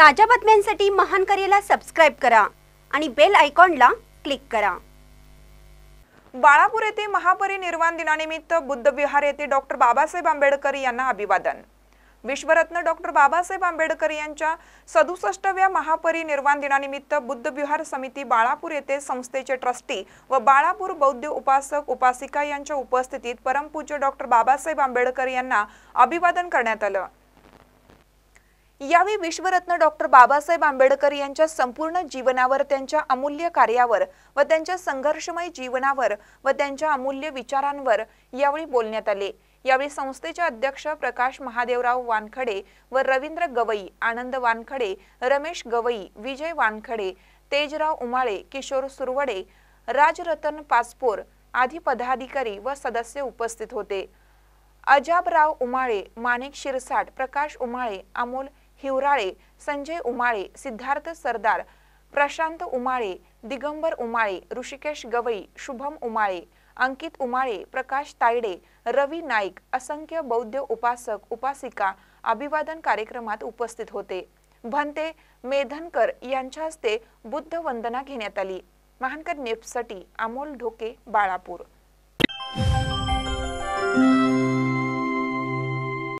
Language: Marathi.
ताज्या बातम्यांसाठी महान करेला सबस्क्राईब करा आणि बेल आयकॉनला क्लिक करा बाळापूर येथे निर्वाण दिनानिमित्त बुद्ध विहार येथे डॉक्टर बाबासाहेब आंबेडकर यांना अभिवादन विश्वरत्न डॉक्टर बाबासाहेब आंबेडकर यांच्या सदुसष्टव्या निर्वाण दिनानिमित्त बुद्ध विहार समिती बाळापूर येथे संस्थेचे ट्रस्टी व बाळापूर बौद्ध उपासक उपासिका यांच्या उपस्थितीत परमपूज्य डॉक्टर बाबासाहेब आंबेडकर यांना अभिवादन करण्यात आलं यावेळी विश्वरत्न डॉक्टर बाबासाहेब आंबेडकर यांच्या संपूर्ण जीवनावर त्यांच्या अमूल्य कार्यावर व त्यांच्या संघर्षमय जीवनावर व त्यांच्या अमूल्य विचारांवर यावेळी बोलण्यात आले यावेळी संस्थेचे अध्यक्ष प्रकाश महादेवराव वानखडे व रवींद्र गवई आनंद वानखडे रमेश गवई विजय वानखडे तेजराव उमाळे किशोर सुरवडे राजरतन पासपोर आदी पदाधिकारी व सदस्य उपस्थित होते अजाबराव उमाळे माणिक शिरसाट प्रकाश उमाळे अमोल हिवराळे संजय उमाळे सिद्धार्थ सरदार प्रशांत उमाळे दिगंबर उमाळे ऋषिकेश गवई शुभम उमाळे अंकित उमाळे प्रकाश तायडे रवी नाईक असंख्य बौद्ध उपासक उपासिका अभिवादन कार्यक्रमात उपस्थित होते भंते मेधनकर यांच्या हस्ते बुद्ध वंदना घेण्यात आली महानकर नेपसाठी अमोल ढोके बाळापूर